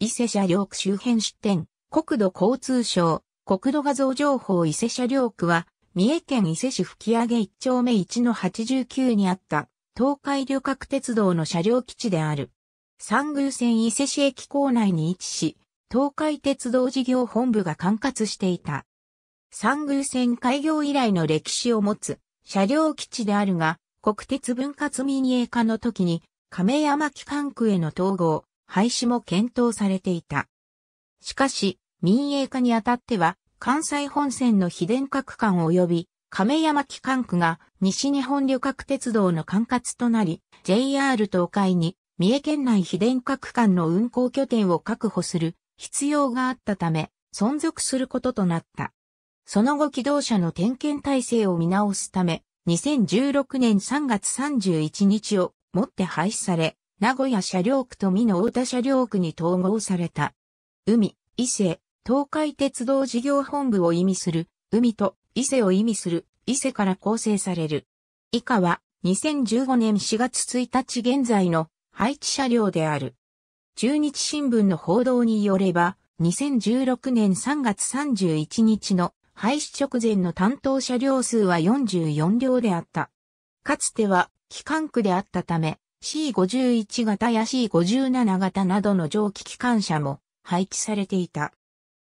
伊勢車両区周辺出店、国土交通省、国土画像情報伊勢車両区は、三重県伊勢市吹上1丁目1の89にあった東海旅客鉄道の車両基地である。三宮線伊勢市駅構内に位置し、東海鉄道事業本部が管轄していた。三宮線開業以来の歴史を持つ車両基地であるが、国鉄分割民営化の時に亀山機関区への統合、廃止も検討されていた。しかし、民営化にあたっては、関西本線の非電化区間及び亀山機関区が西日本旅客鉄道の管轄となり、JR 東海に三重県内非電化区間の運行拠点を確保する必要があったため、存続することとなった。その後機動車の点検体制を見直すため、2016年3月31日をもって廃止され、名古屋車両区と美濃太田車両区に統合された。海、伊勢、東海鉄道事業本部を意味する、海と伊勢を意味する、伊勢から構成される。以下は、2015年4月1日現在の配置車両である。中日新聞の報道によれば、2016年3月31日の廃止直前の担当車両数は44両であった。かつては、機関区であったため、C51 型や C57 型などの蒸気機関車も配置されていた。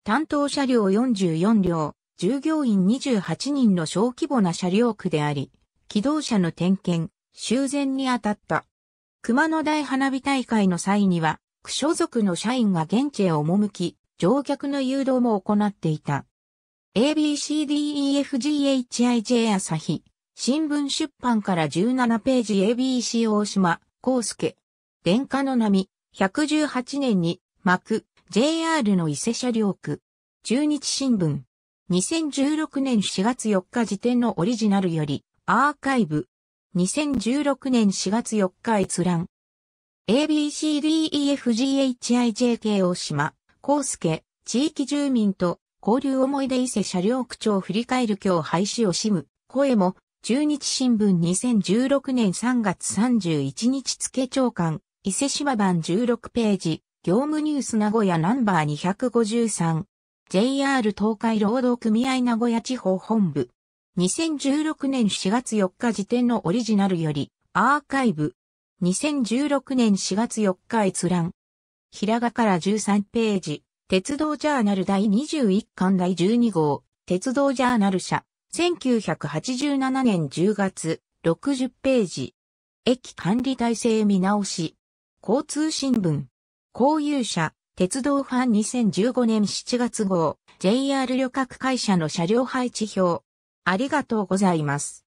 担当車両44両、従業員28人の小規模な車両区であり、機動車の点検、修繕に当たった。熊野大花火大会の際には、区所属の社員が現地へ赴き、乗客の誘導も行っていた。ABCDEFGHIJ 朝日、新聞出版から17ページ ABC 大島、康介。電化の波、118年に、幕、JR の伊勢車両区。中日新聞。2016年4月4日時点のオリジナルより、アーカイブ。2016年4月4日閲覧。ABCDEFGHIJK 大島、康介、地域住民と交流思い出伊勢車両区長振り返る今日廃止をしむ、声も中日新聞2016年3月31日付長官、伊勢島版16ページ、業務ニュース名古屋ナンバー253、JR 東海労働組合名古屋地方本部、2016年4月4日時点のオリジナルより、アーカイブ、2016年4月4日閲覧、平賀から13ページ、鉄道ジャーナル第21巻第12号、鉄道ジャーナル社、1987年10月、60ページ。駅管理体制見直し。交通新聞。公有車、鉄道ファン2015年7月号、JR 旅客会社の車両配置表。ありがとうございます。